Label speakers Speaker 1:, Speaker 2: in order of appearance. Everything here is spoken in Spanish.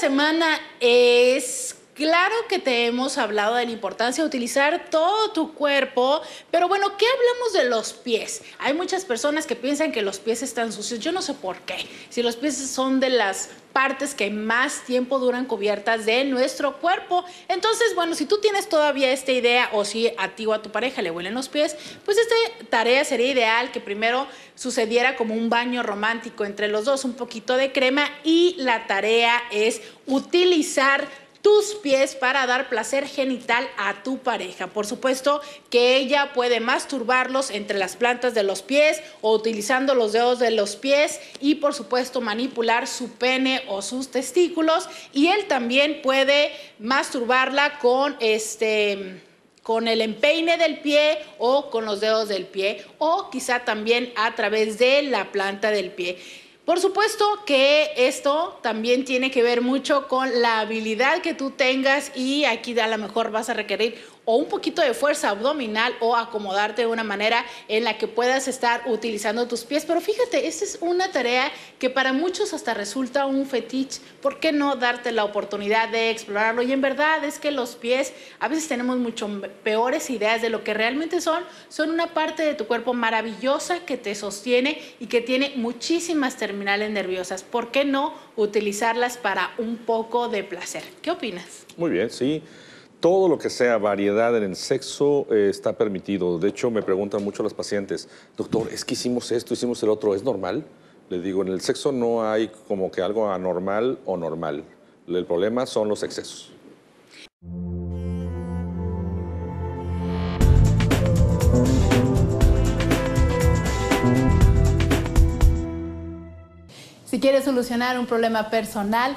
Speaker 1: semana es Claro que te hemos hablado de la importancia de utilizar todo tu cuerpo, pero bueno, ¿qué hablamos de los pies? Hay muchas personas que piensan que los pies están sucios. Yo no sé por qué. Si los pies son de las partes que más tiempo duran cubiertas de nuestro cuerpo. Entonces, bueno, si tú tienes todavía esta idea o si a ti o a tu pareja le huelen los pies, pues esta tarea sería ideal que primero sucediera como un baño romántico entre los dos, un poquito de crema y la tarea es utilizar tus pies para dar placer genital a tu pareja. Por supuesto que ella puede masturbarlos entre las plantas de los pies o utilizando los dedos de los pies y por supuesto manipular su pene o sus testículos y él también puede masturbarla con este con el empeine del pie o con los dedos del pie o quizá también a través de la planta del pie. Por supuesto que esto también tiene que ver mucho con la habilidad que tú tengas y aquí a lo mejor vas a requerir o un poquito de fuerza abdominal o acomodarte de una manera en la que puedas estar utilizando tus pies. Pero fíjate, esta es una tarea que para muchos hasta resulta un fetiche. ¿Por qué no darte la oportunidad de explorarlo? Y en verdad es que los pies a veces tenemos mucho peores ideas de lo que realmente son. Son una parte de tu cuerpo maravillosa que te sostiene y que tiene muchísimas terminales nerviosas. ¿Por qué no utilizarlas para un poco de placer? ¿Qué opinas?
Speaker 2: Muy bien, sí todo lo que sea variedad en el sexo eh, está permitido. De hecho, me preguntan mucho las pacientes, doctor, es que hicimos esto, hicimos el otro, ¿es normal? Le digo, en el sexo no hay como que algo anormal o normal. El problema son los excesos.
Speaker 1: Si quieres solucionar un problema personal,